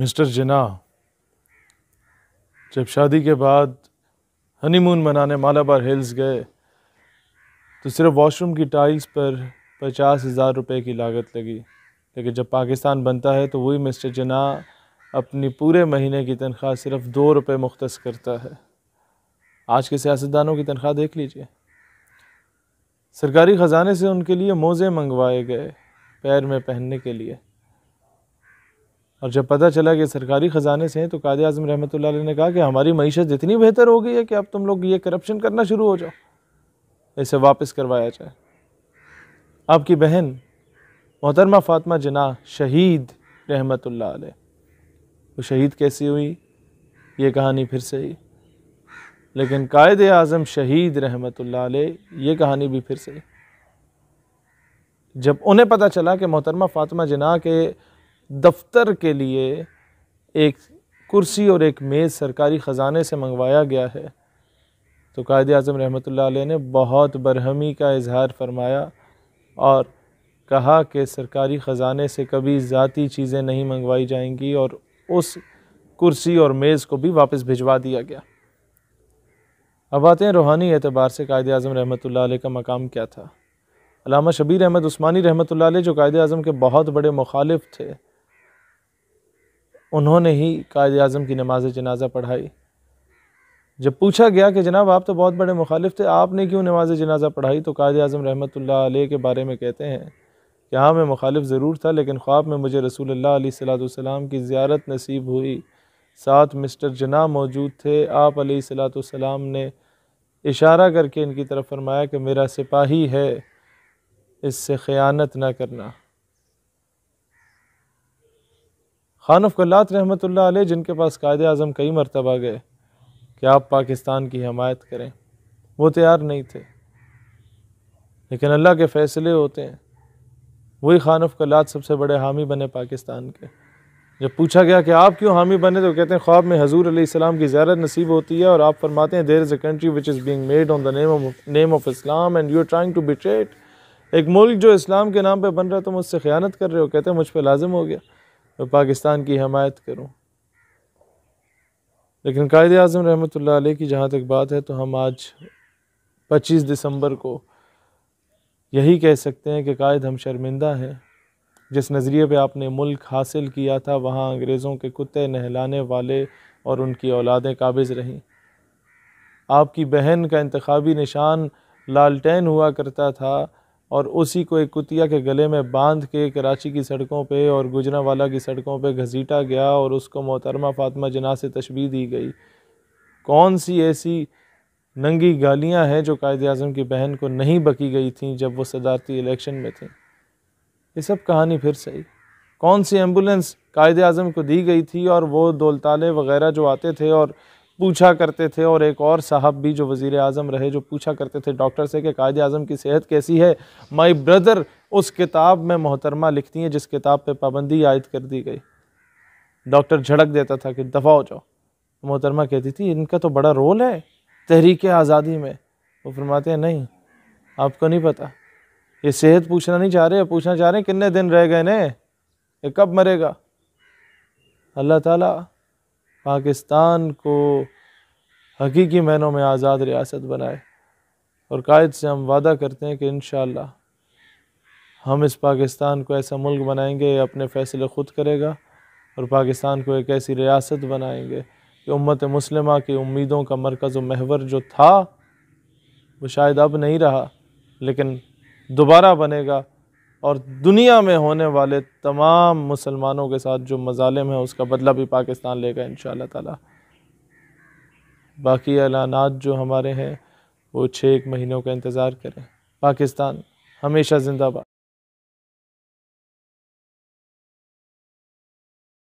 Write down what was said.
mister जिना जब शादी के बाद हनीमून मनाने मालाबार हिल्स गए तो सिर्फ वॉशरूम की टाइल्स पर पचास हज़ार रुपये की लागत लगी लेकिन जब पाकिस्तान बनता है तो वही मिस्टर जना अपनी पूरे महीने की तनख्वाह सिर्फ दो रुपये मुख्त करता है आज के सियासतदानों की तनख्वाह देख लीजिए सरकारी ख़जाने से उनके लिए मोज़े मंगवाए गए पैर में पहनने के लिए और जब पता चला कि सरकारी ख़जाने से हैं तो काद आज़म रहमत ने कहा कि हमारी मीशत इतनी बेहतर हो गई है कि अब तुम लोग ये करप्शन करना शुरू हो जाओ इसे वापस करवाया जाए आपकी बहन मोहतरमा फ़ातिमा जना शहीद रहमत वो शहीद कैसी हुई ये कहानी फिर से ही लेकिन कायद आज़म शहीद रहमत ये कहानी भी फिर से ही जब उन्हें पता चला कि मोहतरमा फातमा जना के दफ्तर के लिए एक कुर्सी और एक मेज़ सरकारी ख़जाने से मंगवाया गया है तो कायद अजम रहमत ने बहुत बरहमी का इजहार फरमाया और कहा कि सरकारी ख़जाने से कभी ज़ाती चीज़ें नहीं मंगवाई जाएंगी और उस कुर्सी और मेज़ को भी वापस भिजवा दिया गया अब आते हैं रूहानी एतबार से कायद अजम रहमत का मकाम क्या था अलामा शबीर अहमद उस्मानी रहमत जो कायद अजम के बहुत बड़े मुखालिफ थे उन्होंने ही कायद अजम की नमाज जनाजा पढ़ाई जब पूछा गया कि जनाब आप तो बहुत बड़े मुखालिफ थे आपने क्यों नमाज जनाजा पढ़ाई तो कायद अजम रहमत आल के बारे में कहते हैं कि हाँ मैं मुखालिफ ज़रूर था लेकिन ख्वाब में मुझे रसूल सलाम की ज़्यारत नसीब हुई साथ मिस्टर जना मौजूद थे आप सलाम ने इशारा करके इनकी तरफ फरमाया कि मेरा सिपाही है इससे ख़यानत ना करना खान कल्लात रहमत ला जिनके पास कायद अज़म कई मरतबा गए कि आप पाकिस्तान की हमायत करें वो तैयार नहीं थे लेकिन अल्लाह के फ़ैसले होते हैं वही खान कल्लात सबसे बड़े हामी बने पाकिस्तान के जब पूछा गया कि आप क्यों हामी बने तो कहते हैं ख्वाब में हजूर अलैहिस्सलाम की ज़्यारत नसीब होती है और आप फरमाते हैं there is a country which is being made on the name name of Islam and you are trying to betray एक मुल्क जो इस्लाम के नाम पर बन रहा है तुम तो उससे ख़्यानत कर रहे हो कहते हैं मुझ पर लाजम हो गया और पाकिस्तान की हमायत करूँ लेकिन कायद अजम रहमत ला की जहाँ तक बात है तो हम आज 25 दिसंबर को यही कह सकते हैं कि कायद हम शर्मिंदा हैं जिस नज़रिए पे आपने मुल्क हासिल किया था वहाँ अंग्रेज़ों के कुत्ते नहलाने वाले और उनकी औलादें काबिज़ रहीं आपकी बहन का इंतबी निशान लालटेन हुआ करता था और उसी को एक कुतिया के गले में बांध के कराची की सड़कों पे और गुजरावाला की सड़कों पे घसीटा गया और उसको मोहतरमा फातमा जना से तशबी दी गई कौन सी ऐसी नंगी गालियां हैं जो कायद अजम की बहन को नहीं बकी गई थी जब वो सदारती इलेक्शन में थी ये सब कहानी फिर सही कौन सी एम्बुलेंस कायद अजम को दी गई थी और वो दौलताले वगैरह जो आते थे और पूछा करते थे और एक और साहब भी जो वज़ी अजम रहे जो पूछा करते थे डॉक्टर से कि कायद अजम की सेहत कैसी है माई ब्रदर उस किताब में मोहतरमा लिखती हैं जिस किताब पर पाबंदी आयद कर दी गई डॉक्टर झड़क देता था कि दफा हो जाओ मोहतरमा कहती थी इनका तो बड़ा रोल है तहरीक आज़ादी में वो फरमाते हैं नहीं आपको नहीं पता ये सेहत पूछना नहीं चाह रहे पूछना चाह रहे कितने दिन रह गए ने ये कब मरेगा अल्लाह ताला पाकिस्तान को हकीकी मैनों में आज़ाद रियासत बनाए और कायद से हम वादा करते हैं कि इन हम इस पाकिस्तान को ऐसा मुल्क बनाएंगे अपने फ़ैसले ख़ुद करेगा और पाकिस्तान को एक ऐसी रियासत बनाएंगे कि उम्मत मुसलमा की उम्मीदों का मरकज़ महवर जो था वो शायद अब नहीं रहा लेकिन दोबारा बनेगा और दुनिया में होने वाले तमाम मुसलमानों के साथ जो मजालम है उसका बदला भी पाकिस्तान लेगा इन ताला बाकी एलानात जो हमारे हैं वो छः एक महीनों का इंतज़ार करें पाकिस्तान हमेशा ज़िंदाबाद